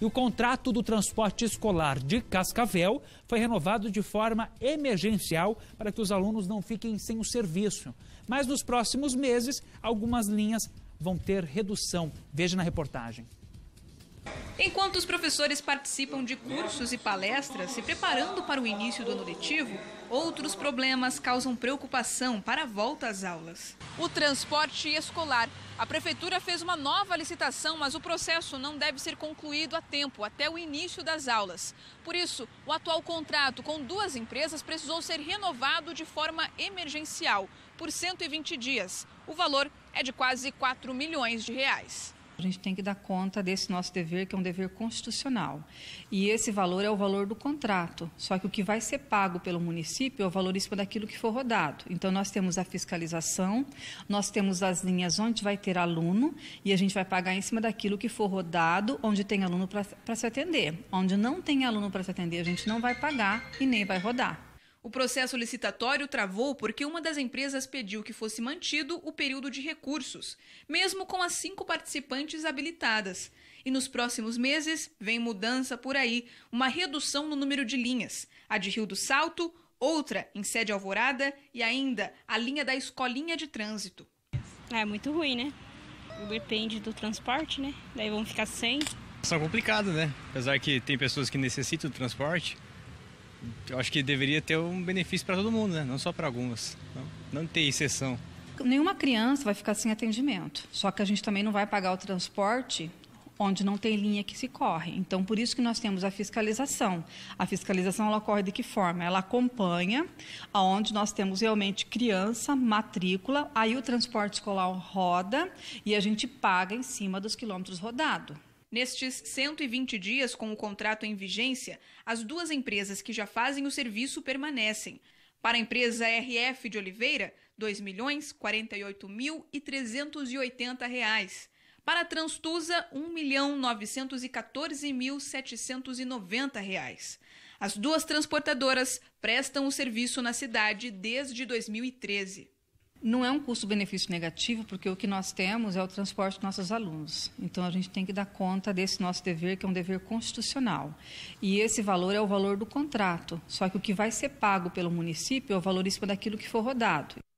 E o contrato do transporte escolar de Cascavel foi renovado de forma emergencial para que os alunos não fiquem sem o serviço. Mas nos próximos meses, algumas linhas vão ter redução. Veja na reportagem. Enquanto os professores participam de cursos e palestras se preparando para o início do ano letivo, outros problemas causam preocupação para a volta às aulas. O transporte escolar. A prefeitura fez uma nova licitação, mas o processo não deve ser concluído a tempo, até o início das aulas. Por isso, o atual contrato com duas empresas precisou ser renovado de forma emergencial, por 120 dias. O valor é de quase 4 milhões de reais. A gente tem que dar conta desse nosso dever, que é um dever constitucional. E esse valor é o valor do contrato. Só que o que vai ser pago pelo município é o valor em daquilo que for rodado. Então, nós temos a fiscalização, nós temos as linhas onde vai ter aluno e a gente vai pagar em cima daquilo que for rodado, onde tem aluno para se atender. Onde não tem aluno para se atender, a gente não vai pagar e nem vai rodar. O processo licitatório travou porque uma das empresas pediu que fosse mantido o período de recursos, mesmo com as cinco participantes habilitadas. E nos próximos meses vem mudança por aí, uma redução no número de linhas, a de Rio do Salto, outra em sede Alvorada e ainda a linha da Escolinha de Trânsito. É muito ruim, né? Depende do transporte, né? Daí vão ficar sem. São complicado, né? Apesar que tem pessoas que necessitam do transporte, eu acho que deveria ter um benefício para todo mundo, né? Não só para algumas. Não, não ter exceção. Nenhuma criança vai ficar sem atendimento. Só que a gente também não vai pagar o transporte onde não tem linha que se corre. Então, por isso que nós temos a fiscalização. A fiscalização ela ocorre de que forma? Ela acompanha aonde nós temos realmente criança, matrícula, aí o transporte escolar roda e a gente paga em cima dos quilômetros rodados. Nestes 120 dias com o contrato em vigência, as duas empresas que já fazem o serviço permanecem. Para a empresa RF de Oliveira, R$ 2.048.380. Para a Transtusa, R$ 1.914.790. As duas transportadoras prestam o serviço na cidade desde 2013. Não é um custo-benefício negativo, porque o que nós temos é o transporte dos nossos alunos. Então, a gente tem que dar conta desse nosso dever, que é um dever constitucional. E esse valor é o valor do contrato. Só que o que vai ser pago pelo município é o valor daquilo que for rodado.